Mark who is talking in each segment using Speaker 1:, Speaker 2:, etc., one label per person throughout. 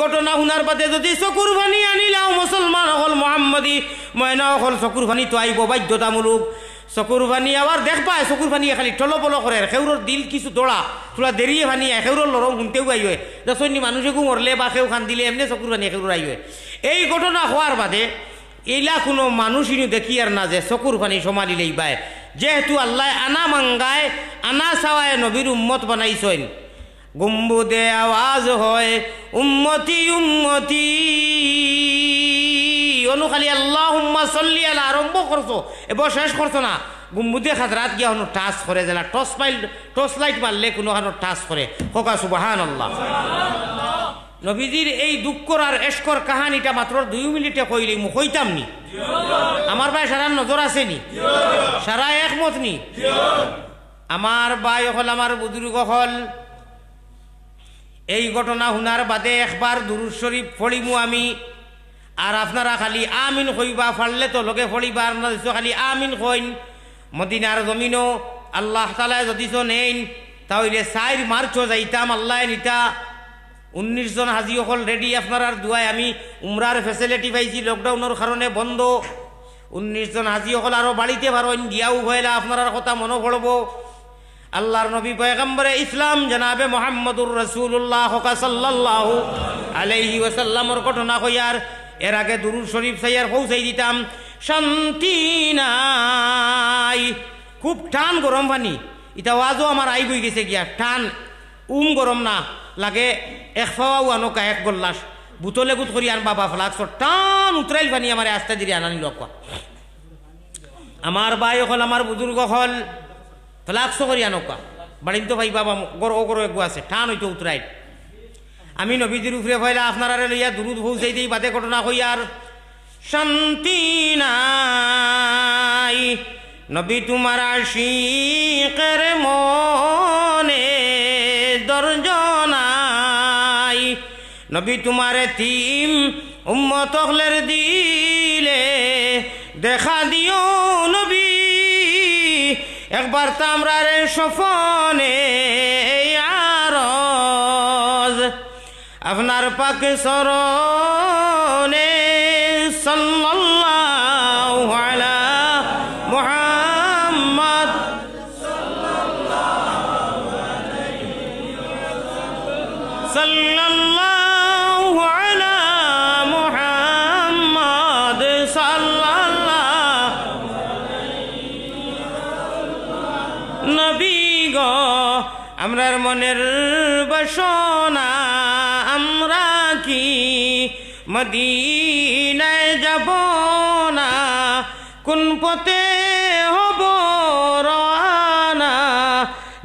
Speaker 1: ঘটনা শুনার বাদে যদি চকুর ভানি আনিলাও মুসলমান হল মোহাম্মদী ময়না হল চকুর ভানি তো আইব বাধ্যতামূলক চকুর ভানি আবার দেখ পায় চকুর ভানি খালি টল পল করে সেউরর দিল কিছু দোড়া তোলা দেৰিয়ে ভানি সেউরর লরম শুনতেও আই হয় দশনী মানুষেকো মরলে বা সেউ খান দিলে এমনি চকুর ভানি সেউৰ আই হয় এই ঘটনা হওয়ার বাদে এইলা কোনো মানুষই দেখি আর না যে চকুর ভানি সমালি পায় যেহেতু আল্লাহ আনা মাঙ্গায় আনা চাওয়ায় নবীর উম্মত বানাইছেন গুম্বুদে আওয়াজ হয় উম্মতি উম্মতি অনু খালি আল্লাহ উম্মা চল্লি আল্লাহ আরম্ভ করছো এবার শেষ করছো না গুম্বুদে খাতরাত গিয়া হনো টাচ করে যেলা টস পাইল টর্চ লাইট মারলে কোনো হানো টাচ করে হোকা সুবাহান আল্লাহ নবীজির এই দুঃখর আর এশকর কাহানিটা মাত্র দুই মিনিটে কইলে মু কইতাম নি আমার ভাই সারা নজর নি সারা একমত নি আমার ভাই হল আমার বুজুর্গ হল এই ঘটনা শুনার বাদে একবার দুরুজ শরীফ ফলিমু আমি আর আপনারা খালি আমিন কইবা ফাড়লে তো লোকে আপনার আপনারা খালি আমিন কইন মদিনার জমিনও আল্লাহ তালায় যদি নেন তাহলে সাইর মার্চ যাইতাম আল্লাহ নিতা উনিশ জন হাজি অকল রেডি আপনার দুয়ায় আমি উমরার ফেসিলিটি পাইছি লকডাউনের কারণে বন্ধ উনিশ জন হাজি অকল আরও বাড়িতে পারেন গিয়াও হইলা আপনার কথা মনে পড়ব আল্লাহর নবী পয়গম্বরে ইসলাম জানাবে মোহাম্মদুর রসুল্লাহ সাল্লাহ আলাইহি ওসাল্লামর ঘটনা হইয়ার এর আগে দুরুল শরীফ সাইয়ার পৌঁছাই দিতাম শান্তি নাই খুব টান গরম পানি ইটা আজও আমার আই বই গেছে গিয়া টান উম গরম না লাগে এক আনো কা এক গোল্লাস বুতলে গুত করি আর বাবা ফ্লাক্স টান উতরাইল পানি আমার আস্তে দিয়ে আনানি লক আমার বাই হল আমার বুজুর্গ হল তাহলে আকশো করি আনোকা বাড়ির তো ভাই বাবা গর ও গরো আছে ঠান হইতো উতরাইট আমি নবীজির উপরে ভাইলা আপনারা লইয়া দুরুদ পৌঁছাই দিই বাদে ঘটনা হই আর শান্তি নাই নবী তোমার আশিকের মনে দর্জনাই নবী তোমার তিম উম্মতলের দিলে দেখা দিও একবার তামরা রে সফনে আরজ আপনার পাকে সরো আমরার মনের বাসনা আমরা কি মদিনায় যাব না কোন পথে হব রানা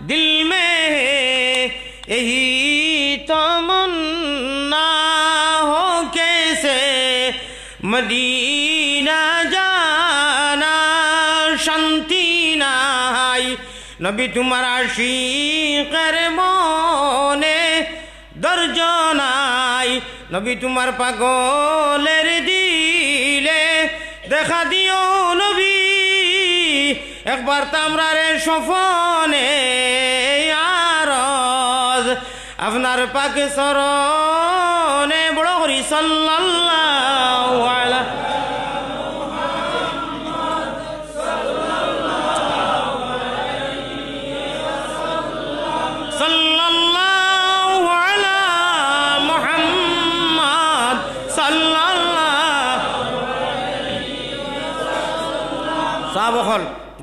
Speaker 1: দিল মে এই তমন্না হো কেসে মদিনা যা নবী তোমার আশিকের মনে দর্জ নাই নবী তোমার পাগলের দিলে দেখা দিও নবী একবার তামরারে সফনে আর আপনার পাকে সরনে বড় করি সাল্লাল্লাহ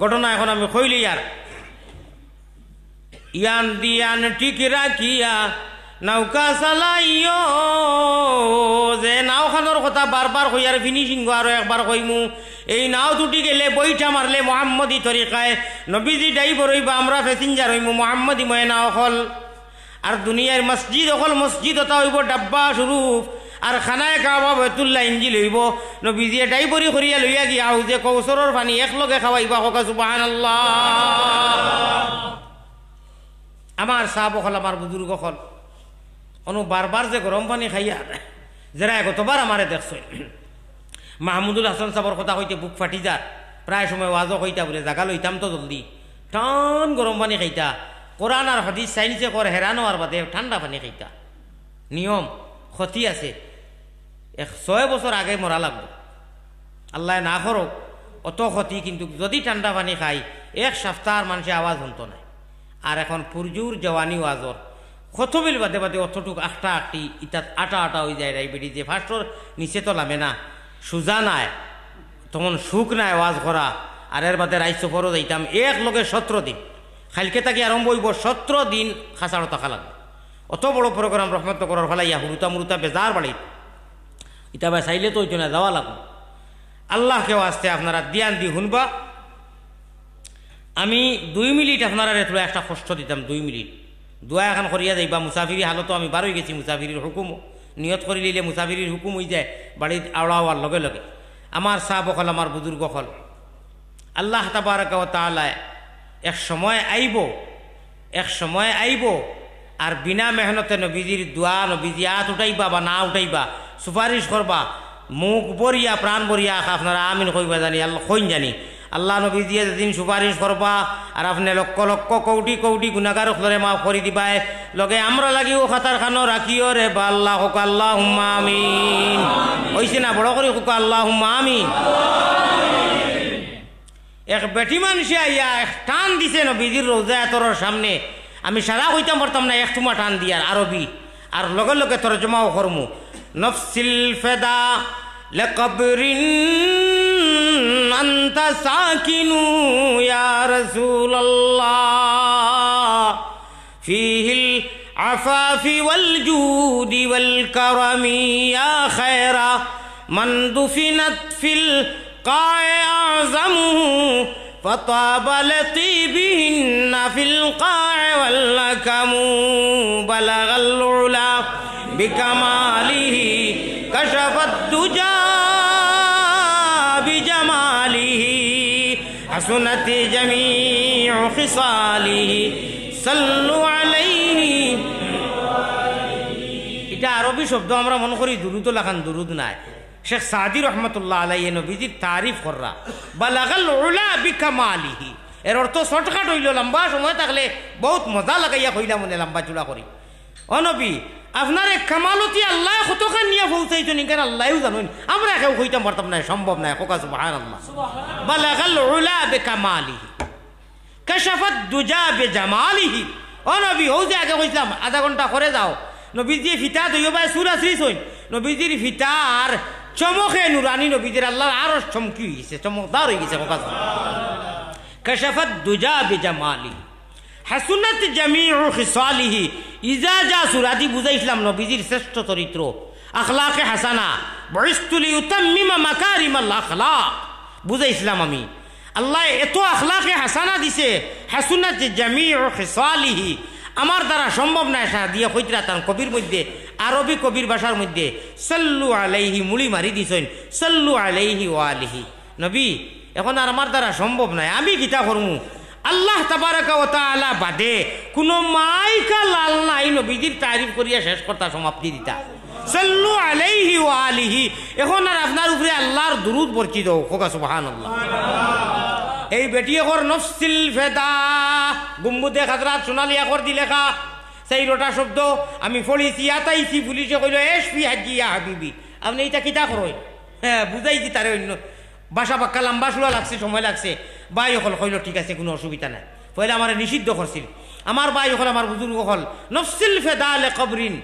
Speaker 1: ঘটনা এখন আমি কইলি আর ইয়ান দিয়ান ঠিক রাখিয়া নৌকা চালাইও যে নাওখানোর কথা বারবার কই আর ফিনিশিং আর একবার কইমু এই নাও দুটি গেলে বৈঠা মারলে মোহাম্মদী তরিকায় নবীজি ড্রাইভার হইবা আমরা প্যাসেঞ্জার হইমু মোহাম্মদী ময় নাও হল আর দুনিয়ার মসজিদ অকল মসজিদ ওটা হইব ডাব্বা স্বরূপ আর খানায় খাওয়া বেতুল্লা ইঞ্জি লইব নবীজি এটাই পরি করিয়া লইয়া গিয়া যে কৌসরের পানি একলগে খাওয়াইবা হকা সুবাহান আমার চাহ বখল আমার বুজুর্গ হল অনু বারবার যে গরম পানি খাইয়া যারা গতবার আমারে দেখছই মাহমুদুল হাসান সাহর কথা কইতে বুক ফাটি যার প্রায় সময় ওয়াজও কইতা বলে জাগা লইতাম তো জলদি টান গরম পানি খাইতা কোরআন আর হদিস চাইনিছে কর হেরানো আর বাদে ঠান্ডা পানি খাইতা নিয়ম ক্ষতি আছে এক ছয় বছর আগে মরা লাগব আল্লাহ না করো অত ক্ষতি কিন্তু যদি ঠান্ডা পানি খাই এক সপ্তাহ মানুষে আওয়াজ হতো না আর এখন পুরজুর জওয়ানি ওয়াজর কথবিল বাদে বাদে অতটুক আটটা আটটি ইটা আটা আটা হয়ে যায় ডায়াবেটিস যে ফার্স্টর নিচে তো নামে না সুজা নাই তখন সুখ নাই ওয়াজ করা আর এর বাদে রাইস ফরো যাইতাম এক লগে সতেরো দিন খালকে তাকে আরম্ভ হইব সতেরো দিন খাসাড়ো থাকা লাগবে অত বড় প্রোগ্রাম রহমত করার ইয়া হুরুতা মুরুতা বেজার বাড়ি ইটা চাইলে তো ওইটা যাওয়া লাগবো আল্লাহকে আসতে আপনারা দিয়ান দি শুনবা আমি দুই মিনিট আপনারা রেতলো একটা কষ্ট দিতাম দুই মিনিট দোয়া এখন করিয়া যাইবা মুসাফিরি হালতো আমি বারোই গেছি মুসাফিরির হুকুম নিয়ত করি লিলে মুসাফিরির হুকুম হয়ে যায় বাড়িত আওড়া হওয়ার লগে লগে আমার চাহ বখল আমার বুজুর্গ হল আল্লাহ তাবার তালায় এক সময় আইব এক সময় আইব আর বিনা মেহনতে নবীজির দোয়া নবীজি আত উঠাইবা বা না উঠাইবা সুপারিশ করবা মুখ বরিয়া প্রাণ বরিয়া আপনারা আমিন কইবা জানি আল্লাহ কইন জানি আল্লাহ নবী দিয়ে যেদিন সুপারিশ করবা আর আপনি লক্ষ লক্ষ কৌটি কৌটি গুণাগার ফ্লোরে মাফ করে দিবায় লগে আমরা লাগিও খাতার খানো রাখিও রে বা আল্লাহ হোক আল্লাহ হুম্মা আমিন হয়েছে না বড় করে হোক আল্লাহ হুম্মা আমিন এক বেটি মানুষে আইয়া এক টান দিছে নবীজির রোজা তোর সামনে আমি সারা হইতাম পারতাম না এক টুমা টান দিয়ার আরবি আর লগে লগে তোর জমাও করমু نفس الفدا لقبر أنت ساكن يا رسول الله فيه العفاف والجود والكرم يا خير من دفنت في القاع أعظمه فطاب لطيبهن في القاع والنكم بلغ العلا বিকামালিহি কশফদ্দুজা বিজমালিহি حسنت جميع خصاله صلوا عليه এটা আরবি শব্দ আমরা মনে করি দুরুদ লাখান দুরুদ নাই শেখ সাদি রহমতুল্লাহ আলাই নবীজির তারিফ কররা বা লাগাল ওলা বিকামালিহি এর অর্থ শর্টকাট হইল লম্বা সময় থাকলে বহুত মজা লাগাইয়া কইলা মনে লম্বা চূড়া করি অনবী আপনার এক কামালতি আল্লাহ কতখান নিয়ে হইতো নিকার আল্লাহও জানুন আমরা কেউ কইতে পারতাম না সম্ভব না হোকা সুবাহান আল্লাহ বালাগাল উলা বে কামালিহি কাশাফাত দুজা বে জামালিহি ও নবী হৌ যে আগে কইছিলাম আধা ঘন্টা করে যাও নবীজি ফিতা দইও বাই সুরা শ্রী সইন নবীজির ফিতার চমকে নুরানি নবীজির আল্লাহ আরো চমকি হয়েছে চমকদার হয়ে গেছে হোকা কাশাফাত দুজা বে জামালিহি হাসুনাত জামিউ খিসালিহি ইজা যা সুরাদি বুঝাইছিলাম নবীজির শ্রেষ্ঠ চরিত্র আখলাকে হাসানা বয়স্তুলি উত্তমিমা মাকারিম আল্লাহ বুঝাইছিলাম আমি আল্লাহ এত আখলাকে হাসানা দিছে হাসুনা যে জামি ও হেসালিহি আমার দ্বারা সম্ভব না সাহা দিয়া হইতরা তার কবির মধ্যে আরবি কবির ভাষার মধ্যে সল্লু আলাইহি মুড়ি মারি দিছেন সল্লু আলাইহি ও আলিহি নবী এখন আর আমার দ্বারা সম্ভব নয় আমি গীতা করমু আল্লাহ তাবারকালা বাদে কোনো মাইকা লাল নাই নবীজির তারিফ করিয়া শেষ করতা সমাপ্তি দিতা সাল্লু আলাইহি ওয়া আলিহি এখন আর আপনার উপরে আল্লাহর দুরুদ বর্চিত হোকা সুবাহান আল্লাহ এই বেটি এখন নফসিল ফেদা গুম্বুদে খাজরাত সোনালি এখন দিলে খা সেই রোটা শব্দ আমি ফলিছি ইয়াতাইছি পুলিশে কইল এস পি হাজিয়া হাবিবি আপনি এটা কিতা করই হ্যাঁ বুঝাইছি তারে অন্য বাসা পাক্কা লাম্বা সুরা লাগছে সময় লাগছে বাই অকল হইল ঠিক আছে কোনো অসুবিধা নাই পয়লা আমার নিষিদ্ধ করছিল আমার বাই অকল আমার বুজুর্গ হল নফসিল ফেদালে কবরিন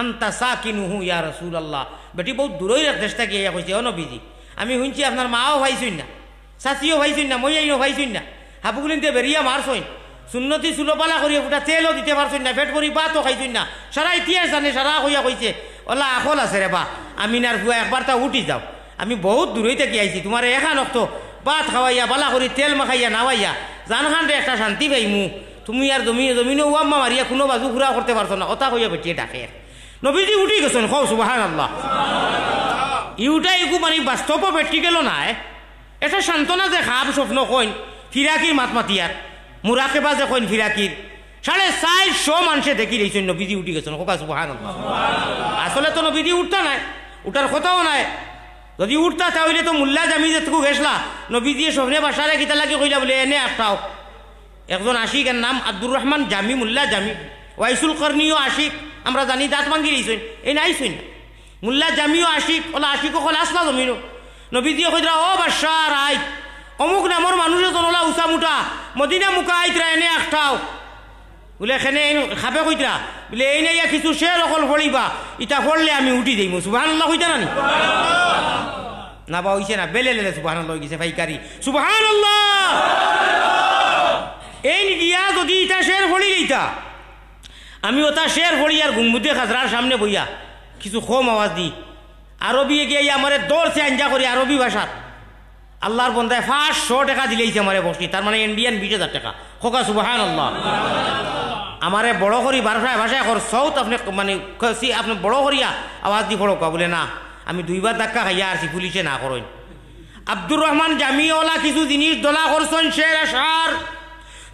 Speaker 1: আন্তা সা কিনু হু ইয়া রসুল আল্লাহ বেটি বহুত দূরই দেশ থেকে ইয়া কইছে অ নবীজি আমি শুনছি আপনার মাও ভাইছুন না চাচিও ভাইছুন না মইয়াইও ভাইছুন না দিয়ে বেরিয়া মারছইন সুন্নতি চুলোপালা করি ওটা তেলও দিতে পারছুন না পেট বা বাতও খাইছুন না সারা ইতিহাস জানে সারা হইয়া কইছে ওলা আখল আছে রে বা আমিনার ভুয়া একবার তা উঠি যাও আমি বহুত দূরেই থেকে আইছি তোমার এখান অক্ত ভাত খাওয়াইয়া বালা করি তেল মাখাইয়া নাওয়াইয়া জানখান রে একটা শান্তি পাইমু তুমি আর জমি জমিনে ওয়াম্মা মারিয়া কোনো বাজু ঘুরা করতে পারছো না কথা কইয়া বেটিয়ে ডাকে নবীজি উঠি গেছেন খাও সুবাহান আল্লাহ ইউটা একু মানে বাস্তব গেল নাই এটা সান্ত্বনা যে খাব স্বপ্ন কইন ফিরাকির মাতমাতিয়ার মুরাকেবা যে কইন ফিরাকির সাড়ে চারশো মানুষে দেখি রইছেন নবীজি উঠি গেছেন কোকা সুবাহান আল্লাহ আসলে তো নবীজি উঠতা নাই উঠার কথাও নাই যদি উঠতা তাহলে তো মুল্লা জামি যেটুকু ঘেসলা নবী দিয়ে স্বপ্নে বাসারে গীতা লাগে কইলা বলে এনে আসাও একজন এর নাম আব্দুর রহমান জামি মুল্লা জামি ওয়াইসুল কর্ণীয় আশিক আমরা জানি দাঁত ভাঙ্গি রইছুন এই নাই শুন মুল্লা জামিও আশিক ওলা ও কলা আসলা জমিনো নবী দিয়ে কই ও বাসা রাইত অমুক নামর মানুষে জনলা উঁচা মুটা মদিনা মুখা আইতরা এনে আসাও বলে এখানে খাবে কইতা বলে এই নাই কিছু সে অকল ফলিবা ইটা ফললে আমি উঠি দিই সুবাহান্লাহ কইতা না না বা হইছে না বেলে লেলে আল্লাহ গেছে ভাইকারি সুবাহান্লাহ এই দিয়া যদি ইটা শের ফলি লইতা আমি ওটা শের ফলি আর গুমবুদে খাজরার সামনে বইয়া কিছু কম আওয়াজ দিই আরবি এগিয়ে আমার সে আঞ্জা করি আরবি ভাষার আল্লাহর বন্ধায় ফার্স্ট শ টাকা দিলেইছে আমার বসি তার মানে ইন্ডিয়ান বিশ হাজার টাকা খোকা সুবাহান আল্লাহ আমারে বড় করি ভাষায় ভাষায় কর সৌত আপনি মানে আপনি বড় করিয়া আওয়াজ দি ফড়ক বলে না আমি দুইবার ধাক্কা খাইয়া আসি পুলিশে না করেন আব্দুর রহমান জামিওলা কিছু জিনিস দোলা করছেন সে সার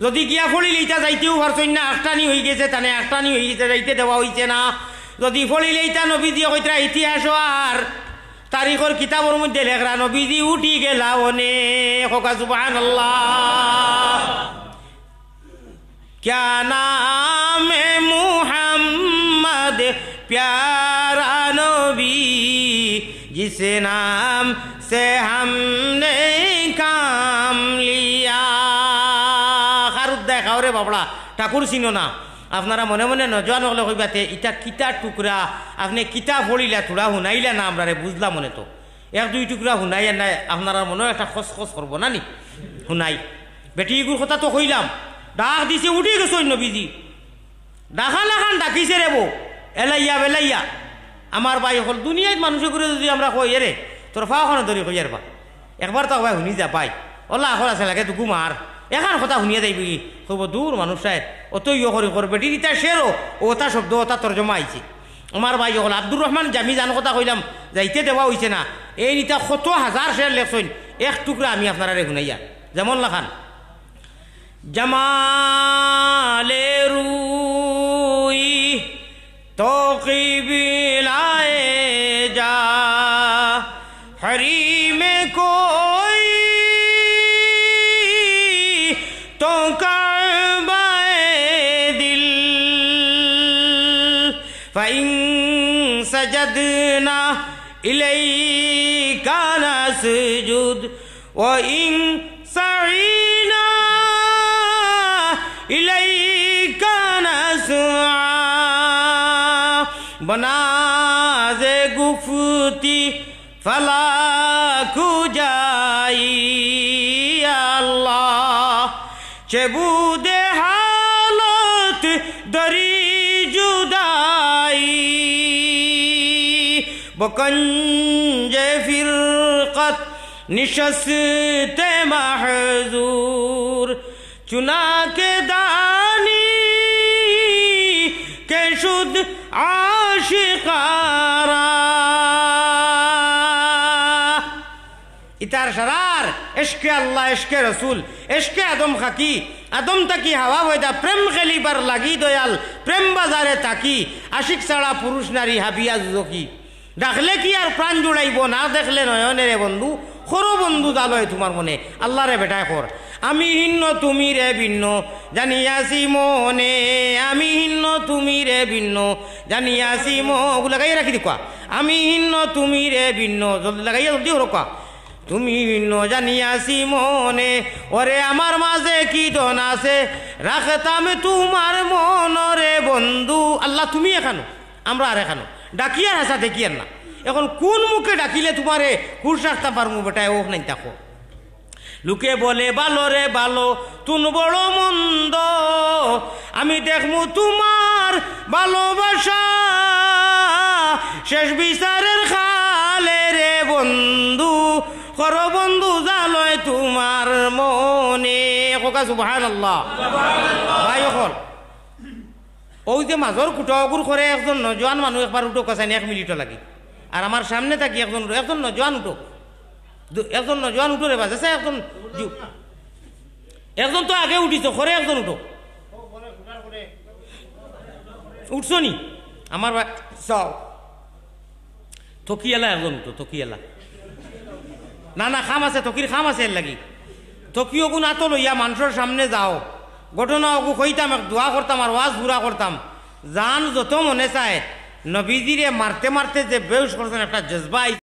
Speaker 1: যদি গিয়া ফলিল ইটা যাইতেও পারছেন না আটটানি হয়ে গেছে তানে আটটানি হয়ে গেছে যাইতে দেওয়া হয়েছে না যদি ফলিল ইটা নবী দিয়ে কইতরা ইতিহাস আর তারিখর কিতাবর মধ্যে লেখরা নবীজি উঠি গেলা অনেক হোকা জুবান আল্লাহ क्या नाम है मोहम्मद प्यारा नबी जिसे नाम से हमने काम लिया আর দেখাও রে বাবড়া ঠাকুর চিনো না আপনারা মনে মনে নজোয়া নগলে কইবাতে ইটা কিতা টুকরা আপনি কিতা ভরিলা তোরা শুনাইলা না আমরা রে বুঝলা মনে তো এক দুই টুকরা শুনাই নাই আপনারা মনে একটা খস খস করবো না নি শুনাই বেটি কথা তো কইলাম ডাক দিছে উঠি গেছ নবীজি ডাকা লাখান ডাকিছে রেব এলাইয়া বেলাইয়া আমার ভাই হল দুনিয়ায় মানুষে করে যদি আমরা কই এরে তোর ফাওখানে ধরি কই আর বা একবার তো ভাই শুনি যা পাই ওলা আখর আছে লাগে তুকু মার এখন কথা শুনিয়ে দেয় বুঝি খুব দূর মানুষ সাহেব অত ইয়ে করে করবে ডিটা ও তা শব্দ ওটা তর্জমা আইছে আমার ভাই হল আব্দুর রহমান জামি জান কথা কইলাম যাইতে দেওয়া হইছে না এই নিতা কত হাজার শের লেখছেন এক টুকরা আমি আপনারা রে শুনাইয়া যেমন লাখান جمال روئی تو لائے جا ہری میں کوئی تو بائے دل پن سجد نہ علحی کا بناز گفتی فلا جائی اللہ چھ بود حالت دری جدائی بکنج فرقت نشست محضور چنا کے دار শিকারা ইতার সারার এসকে আল্লাহ এসকে রসুল এসকে আদম খাকি আদম তাকি হাওয়া বয়দা প্রেম খেলিবার লাগি দয়াল প্রেম বাজারে তাকি আশিক ছাড়া পুরুষ নারী হাবিয়া জকি দেখলে কি আর প্রাণ জুড়াইব না দেখলে নয়নে বন্ধু খরো বন্ধু দালয় তোমার মনে আল্লাহ রে বেটায় কর আমি হিন্ন তুমি রে ভিন্ন জানিয়াছি মনে আমি হিন্ন তুমি রে ভিন্ন জানিয়াছি মগু লাগাইয়া রাখি দেখা আমি হিন্ন তুমি রে ভিন্ন জলদি লাগাইয়া জলদি হরকুয়া তুমি ভিন্ন জানিয়াছি মনে ওরে আমার মাঝে কি ধন আছে রাখতাম তোমার মনরে বন্ধু আল্লাহ তুমি এখানো আমরা আর এখানো ডাকিয়ার হাসা দেখিয়ার না এখন কোন মুখে ডাকিলে তোমারে খুশ রাখতে পারবো বেটায় ওক নাই তাকো লোকে বলে বালো রে বালো তুন বড় মন্দ আমি দেখমু তোমার ভালোবাসা শেষ বিচারের খালে রে বন্ধু কর বন্ধু জালয় তোমার মনে কোকা সুবাহান আল্লাহ ভাই অকল ওই যে মাজর কুটগুর করে একজন নজওয়ান মানুষ একবার উঠো আছে এক মিনিটও লাগে আর আমার সামনে থাকি একজন একজন নজওয়ান উঠোক একজন নজওয়ান উঠো রে বাজে একজন একজন তো আগে উঠিছ করে একজন উঠোক উঠছো নি আমার সব থকিয়ালা একজন তো থকিয়ালা না না খাম আছে থকির খাম আছে এর লাগি থকিও গুণ আতো লইয়া মানুষের সামনে যাও ঘটনা অগু কইতাম দোয়া করতাম আর ওয়াজ ঘুরা করতাম জান যত মনে চায় নবীজিরে মারতে মারতে যে বেউস করছেন একটা জজবা